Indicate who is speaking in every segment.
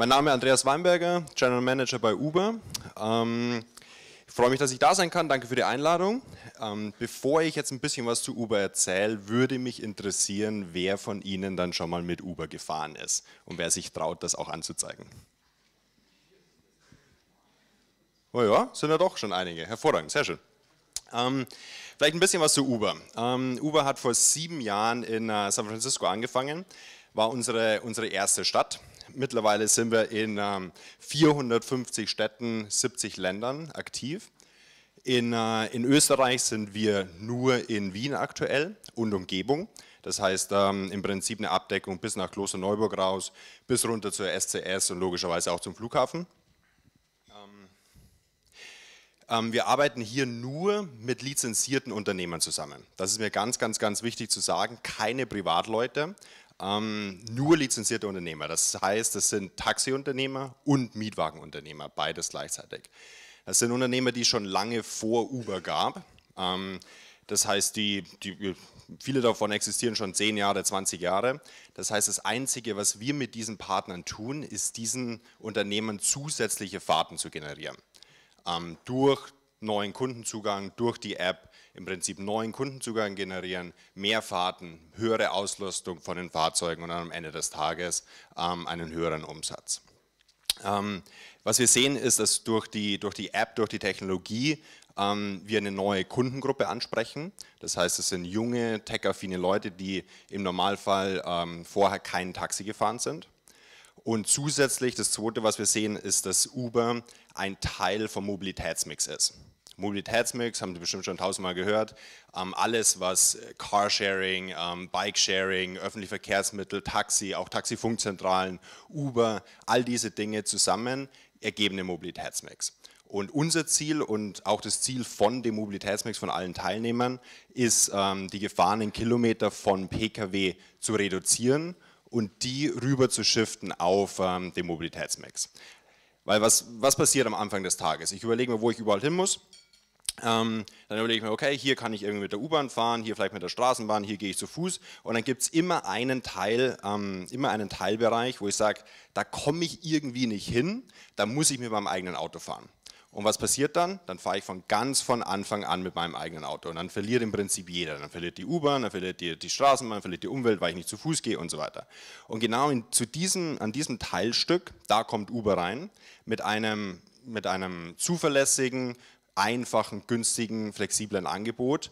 Speaker 1: Mein Name ist Andreas Weinberger, General Manager bei Uber. Ähm, ich freue mich, dass ich da sein kann. Danke für die Einladung. Ähm, bevor ich jetzt ein bisschen was zu Uber erzähle, würde mich interessieren, wer von Ihnen dann schon mal mit Uber gefahren ist und wer sich traut, das auch anzuzeigen. Oh ja, sind ja doch schon einige. Hervorragend, sehr schön. Ähm, vielleicht ein bisschen was zu Uber. Ähm, Uber hat vor sieben Jahren in äh, San Francisco angefangen war unsere, unsere erste Stadt. Mittlerweile sind wir in 450 ähm, Städten, 70 Ländern aktiv. In, äh, in, Österreich sind wir nur in Wien aktuell und Umgebung. Das heißt ähm, im Prinzip eine Abdeckung bis nach Klosterneuburg raus, bis runter zur SCS und logischerweise auch zum Flughafen. Ähm, wir arbeiten hier nur mit lizenzierten Unternehmern zusammen. Das ist mir ganz, ganz, ganz wichtig zu sagen. Keine Privatleute, ähm, nur lizenzierte Unternehmer. Das heißt, es sind Taxiunternehmer und Mietwagenunternehmer, beides gleichzeitig. Das sind Unternehmer, die schon lange vor Uber gab. Ähm, das heißt, die, die, viele davon existieren schon 10 Jahre, 20 Jahre. Das heißt, das Einzige, was wir mit diesen Partnern tun, ist diesen Unternehmen zusätzliche Fahrten zu generieren. Ähm, durch neuen Kundenzugang, durch die App, im Prinzip neuen Kundenzugang generieren, mehr Fahrten, höhere Auslastung von den Fahrzeugen und am Ende des Tages ähm, einen höheren Umsatz. Ähm, was wir sehen ist, dass durch die, durch die App, durch die Technologie ähm, wir eine neue Kundengruppe ansprechen. Das heißt, es sind junge, tech-affine Leute, die im Normalfall ähm, vorher kein Taxi gefahren sind. Und zusätzlich, das Zweite, was wir sehen, ist, dass Uber ein Teil vom Mobilitätsmix ist. Mobilitätsmix, haben Sie bestimmt schon tausendmal gehört. Ähm, alles, was äh, Carsharing, ähm, Bikesharing, öffentliche Verkehrsmittel, Taxi, auch Taxifunkzentralen, Uber, all diese Dinge zusammen ergeben den Mobilitätsmix. Und unser Ziel und auch das Ziel von dem Mobilitätsmix von allen Teilnehmern ist, ähm, die gefahrenen Kilometer von Pkw zu reduzieren und die rüber zu shiften auf ähm, den Mobilitätsmix. Weil was, was passiert am Anfang des Tages? Ich überlege mir, wo ich überall hin muss, ähm, dann überlege ich mir, okay, hier kann ich irgendwie mit der U-Bahn fahren, hier vielleicht mit der Straßenbahn, hier gehe ich zu Fuß. Und dann gibt es immer einen Teil, ähm, immer einen Teilbereich, wo ich sage, da komme ich irgendwie nicht hin, da muss ich mit meinem eigenen Auto fahren. Und was passiert dann? Dann fahre ich von ganz von Anfang an mit meinem eigenen Auto. Und dann verliert im Prinzip jeder. Dann verliert die U-Bahn, dann verliert die, die Straßenbahn, dann verliert die Umwelt, weil ich nicht zu Fuß gehe und so weiter. Und genau in, zu diesem, an diesem Teilstück, da kommt Uber rein, mit einem, mit einem zuverlässigen, einfachen, günstigen, flexiblen Angebot.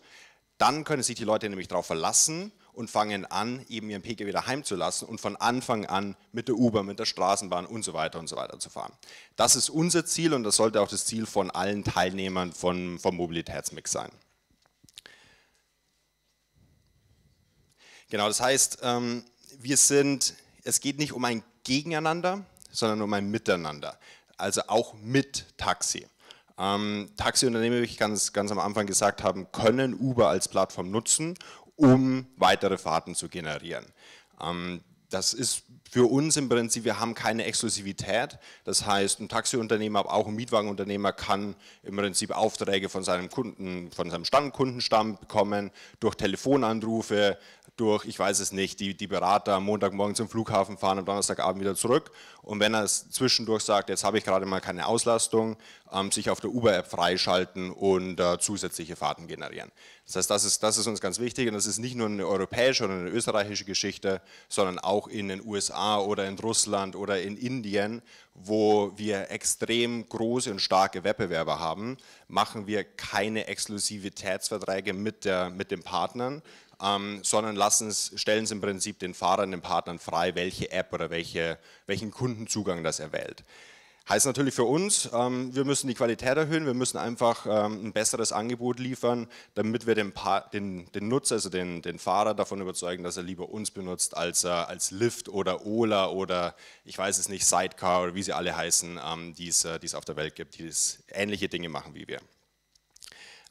Speaker 1: Dann können sich die Leute nämlich darauf verlassen und fangen an, eben ihren Pkw daheim zu lassen und von Anfang an mit der U-Bahn, mit der Straßenbahn und so weiter und so weiter zu fahren. Das ist unser Ziel und das sollte auch das Ziel von allen Teilnehmern von, vom Mobilitätsmix sein. Genau, das heißt, ähm, wir sind, es geht nicht um ein Gegeneinander, sondern um ein Miteinander. Also auch mit Taxi. Ähm, Taxiunternehmen, wie ich ganz, ganz am Anfang gesagt habe, können Uber als Plattform nutzen, um weitere Fahrten zu generieren. Ähm, das ist für uns im Prinzip, wir haben keine Exklusivität. Das heißt, ein Taxiunternehmer, aber auch ein Mietwagenunternehmer kann im Prinzip Aufträge von seinem Kunden, von seinem Stammkundenstamm bekommen, durch Telefonanrufe, durch, ich weiß es nicht, die, die Berater am Montagmorgen zum Flughafen fahren, am Donnerstagabend wieder zurück. Und wenn er es zwischendurch sagt, jetzt habe ich gerade mal keine Auslastung, ähm, sich auf der Uber-App freischalten und äh, zusätzliche Fahrten generieren. Das heißt, das ist, das ist uns ganz wichtig und das ist nicht nur eine europäische oder eine österreichische Geschichte, sondern auch auch in den USA oder in Russland oder in Indien, wo wir extrem große und starke Wettbewerber haben, machen wir keine Exklusivitätsverträge mit, der, mit den Partnern, ähm, sondern lassen es, stellen es im Prinzip den Fahrern, den Partnern frei, welche App oder welche, welchen Kundenzugang das er wählt. Heißt natürlich für uns, ähm, wir müssen die Qualität erhöhen, wir müssen einfach ähm, ein besseres Angebot liefern, damit wir den, pa den, den Nutzer, also den, den, Fahrer davon überzeugen, dass er lieber uns benutzt als, äh, als Lyft oder Ola oder ich weiß es nicht, Sidecar oder wie sie alle heißen, ähm, die es, äh, es auf der Welt gibt, die ähnliche Dinge machen wie wir.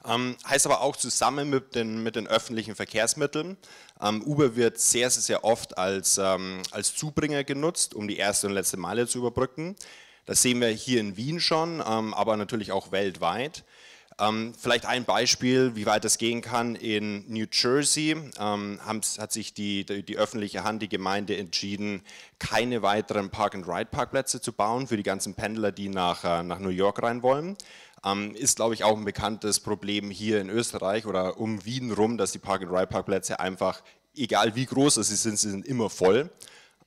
Speaker 1: Ähm, heißt aber auch zusammen mit den, mit den öffentlichen Verkehrsmitteln. Ähm, Uber wird sehr, sehr, sehr oft als, ähm, als Zubringer genutzt, um die erste und letzte Meile zu überbrücken. Das sehen wir hier in Wien schon, ähm, aber natürlich auch weltweit. Ähm, vielleicht ein Beispiel, wie weit das gehen kann. In New Jersey ähm, hat sich die, die öffentliche Hand, die Gemeinde entschieden, keine weiteren Park-and-Ride-Parkplätze zu bauen für die ganzen Pendler, die nach, äh, nach New York rein wollen. Ähm, ist, glaube ich, auch ein bekanntes Problem hier in Österreich oder um Wien rum, dass die Park-and-Ride-Parkplätze einfach, egal wie groß sie sind, sie sind immer voll.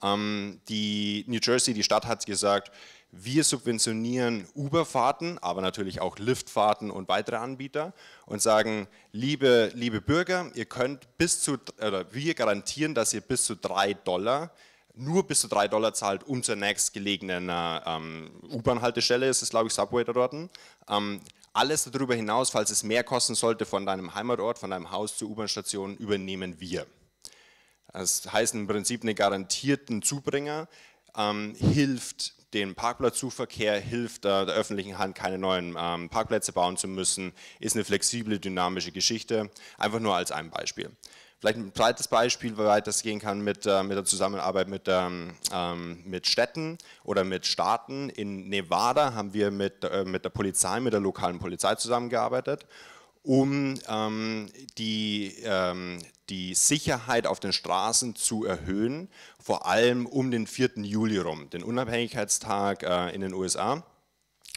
Speaker 1: Ähm, die New Jersey, die Stadt hat gesagt, wir subventionieren Uber-Fahrten, aber natürlich auch Liftfahrten und weitere Anbieter und sagen, liebe, liebe Bürger, ihr könnt bis zu, oder wir garantieren, dass ihr bis zu 3 Dollar nur bis zu 3 Dollar zahlt, um zur nächstgelegenen äh, ähm, U-Bahn-Haltestelle, ist es glaube ich Subway da dort, ähm, alles darüber hinaus, falls es mehr kosten sollte, von deinem Heimatort, von deinem Haus zur U-Bahn-Station, übernehmen wir. Das heißt im Prinzip, einen garantierten Zubringer ähm, hilft dem Parkplatzzuverkehr hilft, äh, der öffentlichen Hand keine neuen ähm, Parkplätze bauen zu müssen, ist eine flexible, dynamische Geschichte. Einfach nur als ein Beispiel. Vielleicht ein zweites Beispiel, wie weit das gehen kann mit, äh, mit der Zusammenarbeit mit, ähm, ähm mit Städten oder mit Staaten. In Nevada haben wir mit, äh, mit der Polizei, mit der lokalen Polizei zusammengearbeitet um ähm, die, ähm, die Sicherheit auf den Straßen zu erhöhen, vor allem um den 4. Juli rum, den Unabhängigkeitstag äh, in den USA.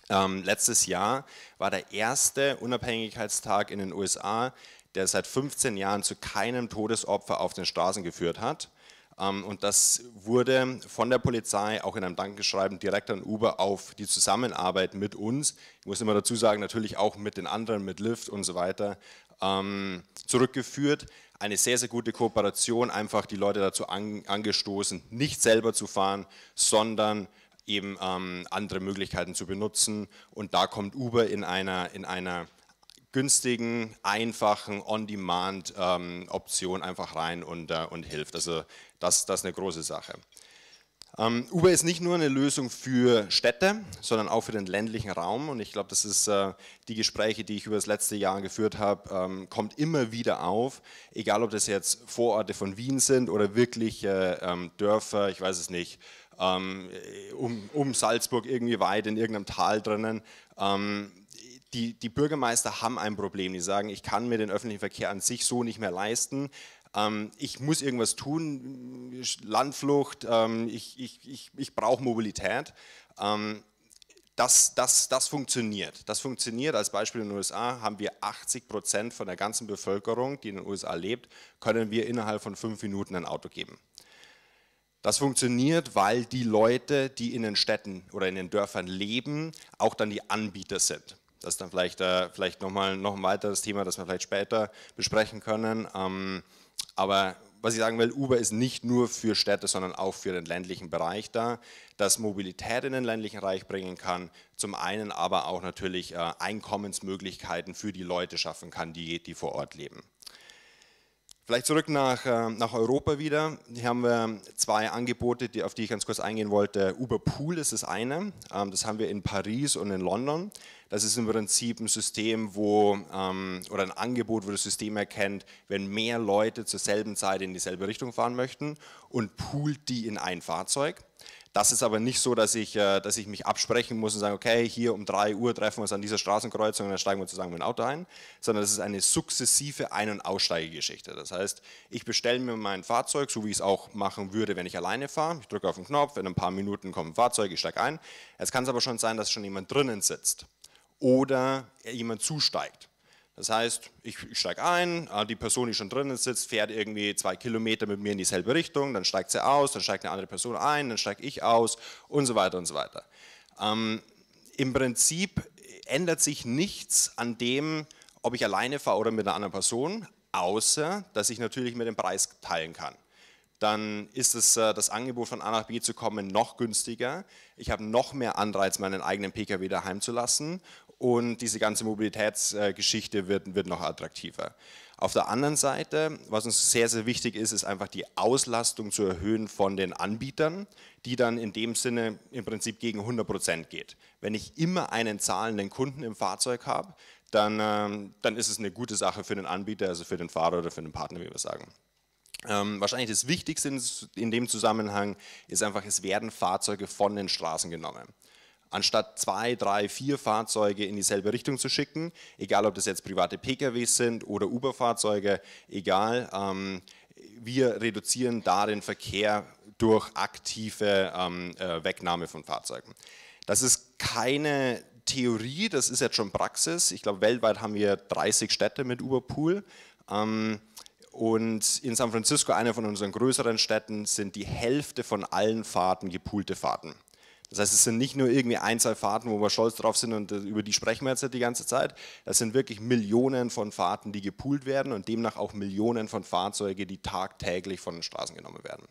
Speaker 1: Ähm, letztes Jahr war der erste Unabhängigkeitstag in den USA, der seit 15 Jahren zu keinem Todesopfer auf den Straßen geführt hat. Ähm, und das wurde von der Polizei auch in einem Dankeschreiben direkt an Uber auf die Zusammenarbeit mit uns, ich muss immer dazu sagen, natürlich auch mit den anderen, mit Lyft und so weiter, ähm, zurückgeführt. Eine sehr, sehr gute Kooperation, einfach die Leute dazu angestoßen, nicht selber zu fahren, sondern eben ähm, andere Möglichkeiten zu benutzen. Und da kommt Uber in einer, in einer günstigen, einfachen, On-Demand-Option ähm, einfach rein und, äh, und hilft. Also das, das ist eine große Sache. Ähm, Uber ist nicht nur eine Lösung für Städte, sondern auch für den ländlichen Raum. Und ich glaube, das ist äh, die Gespräche, die ich über das letzte Jahr geführt habe, ähm, kommt immer wieder auf. Egal, ob das jetzt Vororte von Wien sind oder wirklich äh, ähm, Dörfer, ich weiß es nicht, ähm, um, um Salzburg irgendwie weit in irgendeinem Tal drinnen ähm, die, die Bürgermeister haben ein Problem. Die sagen, ich kann mir den öffentlichen Verkehr an sich so nicht mehr leisten. Ähm, ich muss irgendwas tun, Landflucht, ähm, ich, ich, ich, ich brauche Mobilität. Ähm, das, das, das funktioniert. Das funktioniert. Als Beispiel in den USA haben wir 80 Prozent von der ganzen Bevölkerung, die in den USA lebt, können wir innerhalb von fünf Minuten ein Auto geben. Das funktioniert, weil die Leute, die in den Städten oder in den Dörfern leben, auch dann die Anbieter sind. Das ist dann vielleicht, äh, vielleicht nochmal noch ein weiteres Thema, das wir vielleicht später besprechen können. Ähm, aber was ich sagen will, Uber ist nicht nur für Städte, sondern auch für den ländlichen Bereich da, das Mobilität in den ländlichen Bereich bringen kann, zum einen aber auch natürlich äh, Einkommensmöglichkeiten für die Leute schaffen kann, die, die vor Ort leben. Vielleicht zurück nach, äh, nach Europa wieder. Hier haben wir zwei Angebote, die, auf die ich ganz kurz eingehen wollte. Uber Pool ist das eine. Ähm, das haben wir in Paris und in London. Das ist im Prinzip ein System, wo, ähm, oder ein Angebot, wo das System erkennt, wenn mehr Leute zur selben Zeit in dieselbe Richtung fahren möchten und poolt die in ein Fahrzeug. Das ist aber nicht so, dass ich, äh, dass ich mich absprechen muss und sage, okay, hier um 3 Uhr treffen wir uns an dieser Straßenkreuzung und dann steigen wir zusammen mit dem Auto ein, sondern das ist eine sukzessive Ein- und Aussteigegeschichte. Das heißt, ich bestelle mir mein Fahrzeug, so wie ich es auch machen würde, wenn ich alleine fahre. Ich drücke auf den Knopf, in ein paar Minuten kommt ein Fahrzeug, ich steige ein. Jetzt kann es aber schon sein, dass schon jemand drinnen sitzt oder jemand zusteigt. Das heißt, ich, ich steige ein, ah, die Person, die schon drinnen sitzt, fährt irgendwie zwei Kilometer mit mir in dieselbe Richtung, dann steigt sie aus, dann steigt eine andere Person ein, dann steige ich aus und so weiter und so weiter. Ähm, Im Prinzip ändert sich nichts an dem, ob ich alleine fahre oder mit einer anderen Person, außer dass ich natürlich mit dem Preis teilen kann dann ist es äh, das Angebot von A nach B zu kommen noch günstiger. Ich habe noch mehr Anreiz, meinen eigenen Pkw daheim zu lassen und diese ganze Mobilitätsgeschichte wird, wird noch attraktiver. Auf der anderen Seite, was uns sehr, sehr wichtig ist, ist einfach die Auslastung zu erhöhen von den Anbietern, die dann in dem Sinne im Prinzip gegen 100 Prozent geht. Wenn ich immer einen zahlenden Kunden im Fahrzeug habe, dann, ähm, dann ist es eine gute Sache für den Anbieter, also für den Fahrer oder für den Partner, wie wir sagen. Ähm, wahrscheinlich das Wichtigste in dem Zusammenhang ist einfach, es werden Fahrzeuge von den Straßen genommen. Anstatt zwei, drei, vier Fahrzeuge in dieselbe Richtung zu schicken, egal ob das jetzt private PKWs sind oder Uber-Fahrzeuge, egal, ähm, wir reduzieren da den Verkehr durch aktive ähm, äh, Wegnahme von Fahrzeugen. Das ist keine Theorie, das ist jetzt schon Praxis. Ich glaube, weltweit haben wir 30 Städte mit Uberpool. Ähm, und in San Francisco, einer von unseren größeren Städten, sind die Hälfte von allen Fahrten gepoolte Fahrten. Das heißt, es sind nicht nur irgendwie Einzelfahrten, wo wir stolz drauf sind und äh, über die sprechen wir jetzt die ganze Zeit. Das sind wirklich Millionen von Fahrten, die gepoolt werden und demnach auch Millionen von Fahrzeugen, die tagtäglich von den Straßen genommen werden.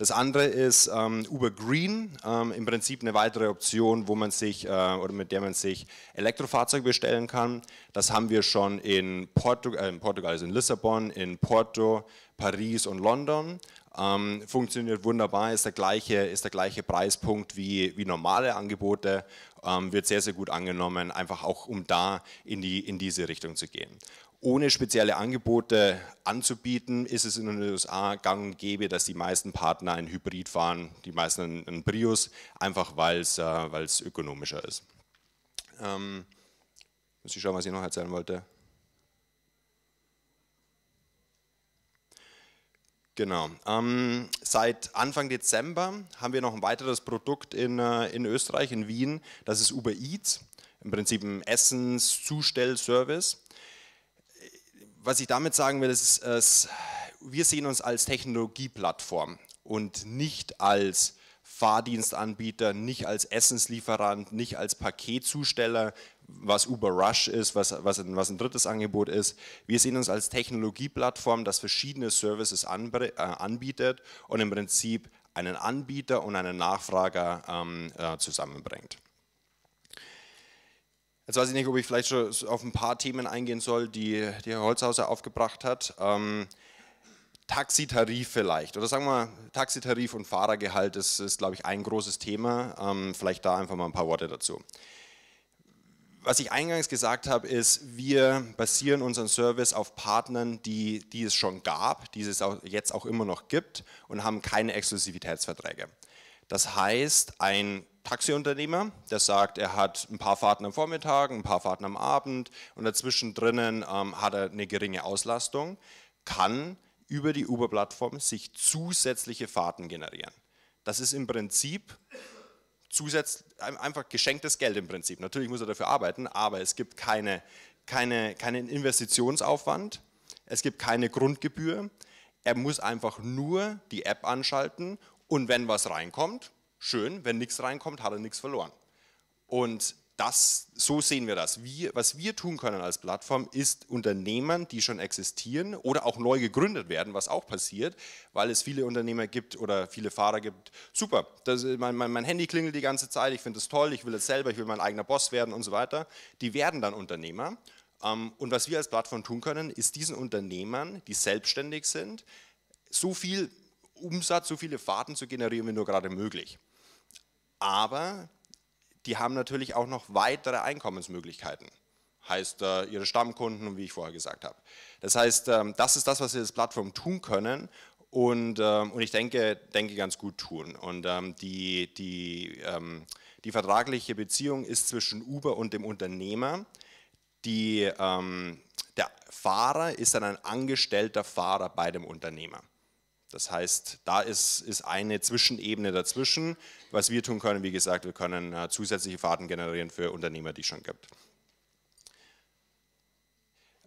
Speaker 1: Das andere ist ähm, Uber Green, ähm, im Prinzip eine weitere Option, wo man sich äh, oder mit der man sich Elektrofahrzeuge bestellen kann. Das haben wir schon in, Portu äh, in Portugal, also in Lissabon, in Porto, Paris und London. Ähm, funktioniert wunderbar, ist der gleiche, ist der gleiche Preispunkt wie, wie normale Angebote, ähm, wird sehr, sehr gut angenommen, einfach auch um da in, die, in diese Richtung zu gehen ohne spezielle Angebote anzubieten, ist es in den USA gang und gäbe, dass die meisten Partner ein Hybrid fahren, die meisten ein Prius, einfach weil es äh, ökonomischer ist. Ähm, muss ich schauen, was ich noch erzählen wollte. Genau. Ähm, seit Anfang Dezember haben wir noch ein weiteres Produkt in, äh, in Österreich, in Wien. Das ist Uber Eats, im Prinzip ein Essenszustellservice was ich damit sagen will, ist, ist äh, wir sehen uns als Technologieplattform und nicht als Fahrdienstanbieter, nicht als Essenslieferant, nicht als Paketzusteller, was Uber Rush ist, was, was, ein, was ein drittes Angebot ist. Wir sehen uns als Technologieplattform, das verschiedene Services äh, anbietet und im Prinzip einen Anbieter und einen Nachfrager ähm, äh, zusammenbringt. Jetzt weiß ich nicht, ob ich vielleicht schon auf ein paar Themen eingehen soll, die, die Herr Holzhauser aufgebracht hat. Ähm, Taxitarif vielleicht, oder sagen wir Taxitarif und Fahrergehalt, das ist, glaube ich, ein großes Thema. Ähm, vielleicht da einfach mal ein paar Worte dazu. Was ich eingangs gesagt habe, ist, wir basieren unseren Service auf Partnern, die, die es schon gab, die es auch, jetzt auch immer noch gibt und haben keine Exklusivitätsverträge. Das heißt, ein Taxiunternehmer, der sagt, er hat ein paar Fahrten am Vormittag, ein paar Fahrten am Abend und dazwischen drinnen ähm, hat er eine geringe Auslastung, kann über die Uber-Plattform sich zusätzliche Fahrten generieren. Das ist im Prinzip einfach geschenktes Geld im Prinzip. Natürlich muss er dafür arbeiten, aber es gibt keine, keine, keinen Investitionsaufwand, es gibt keine Grundgebühr. Er muss einfach nur die App anschalten und wenn was reinkommt, Schön, wenn nichts reinkommt, hat er nichts verloren. Und das, so sehen wir das. Wir, was wir tun können als Plattform, ist Unternehmen, die schon existieren oder auch neu gegründet werden, was auch passiert, weil es viele Unternehmer gibt oder viele Fahrer gibt. Super, das, mein, mein, mein Handy klingelt die ganze Zeit, ich finde das toll, ich will es selber, ich will mein eigener Boss werden und so weiter. Die werden dann Unternehmer. Ähm, und was wir als Plattform tun können, ist diesen Unternehmern, die selbstständig sind, so viel Umsatz, so viele Fahrten zu generieren, wie nur gerade möglich aber die haben natürlich auch noch weitere Einkommensmöglichkeiten. Heißt äh, ihre Stammkunden und wie ich vorher gesagt habe. Das heißt, ähm, das ist das, was wir als Plattform tun können und, ähm, und ich denke, denke ganz gut tun. Und ähm, die, die, die vertragliche Beziehung ist zwischen Uber und dem Unternehmer. Die, der Fahrer ist dann ein angestellter Fahrer bei dem Unternehmer. Das heißt, da ist, ist eine Zwischenebene dazwischen. Was wir tun können, wie gesagt, wir können äh, zusätzliche Fahrten generieren für Unternehmer, die es schon gibt.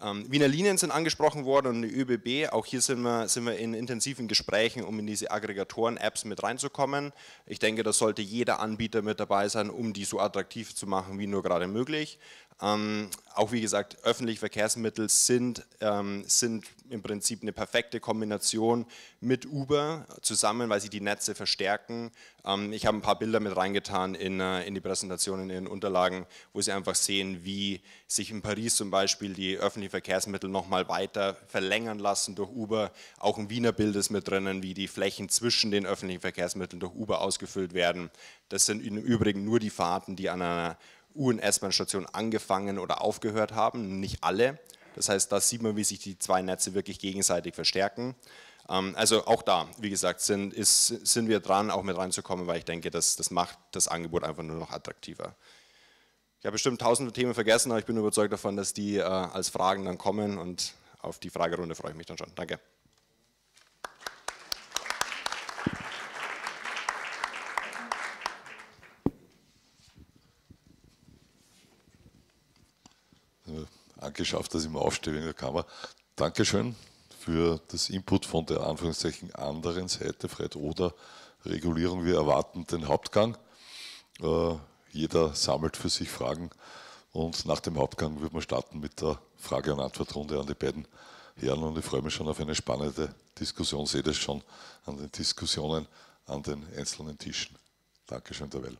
Speaker 1: Ähm, Wiener Linien sind angesprochen worden und die ÖBB. Auch hier sind wir, sind wir in intensiven Gesprächen, um in diese Aggregatoren-Apps mit reinzukommen. Ich denke, da sollte jeder Anbieter mit dabei sein, um die so attraktiv zu machen, wie nur gerade möglich. Ähm, auch wie gesagt, öffentliche Verkehrsmittel sind, ähm, sind im Prinzip eine perfekte Kombination mit Uber zusammen, weil sie die Netze verstärken. Ähm, ich habe ein paar Bilder mit reingetan in, äh, in die Präsentation, in den Unterlagen, wo Sie einfach sehen, wie sich in Paris zum Beispiel die öffentlichen Verkehrsmittel nochmal weiter verlängern lassen durch Uber. Auch ein Wiener Bild ist mit drinnen, wie die Flächen zwischen den öffentlichen Verkehrsmitteln durch Uber ausgefüllt werden. Das sind im Übrigen nur die Fahrten, die an einer U- und S-Bahn-Stationen angefangen oder aufgehört haben, nicht alle. Das heißt, da sieht man, wie sich die zwei Netze wirklich gegenseitig verstärken. Ähm, also auch da, wie gesagt, sind, ist, sind wir dran, auch mit reinzukommen, weil ich denke, das, das macht das Angebot einfach nur noch attraktiver. Ich habe bestimmt tausende Themen vergessen, aber ich bin überzeugt davon, dass die äh, als Fragen dann kommen und auf die Fragerunde freue ich mich dann schon. Danke. geschafft, dass ich mal aufstehe in der Kammer. Dankeschön für das Input von der Anführungszeichen anderen Seite, Fred Oder, Regulierung. Wir erwarten den Hauptgang. Äh, jeder sammelt für sich Fragen und nach dem Hauptgang wird man starten mit der Frage- und Antwortrunde an die beiden Herren und ich freue mich schon auf eine spannende Diskussion. Seht es schon an den Diskussionen an den einzelnen Tischen. Dankeschön, der Derwell.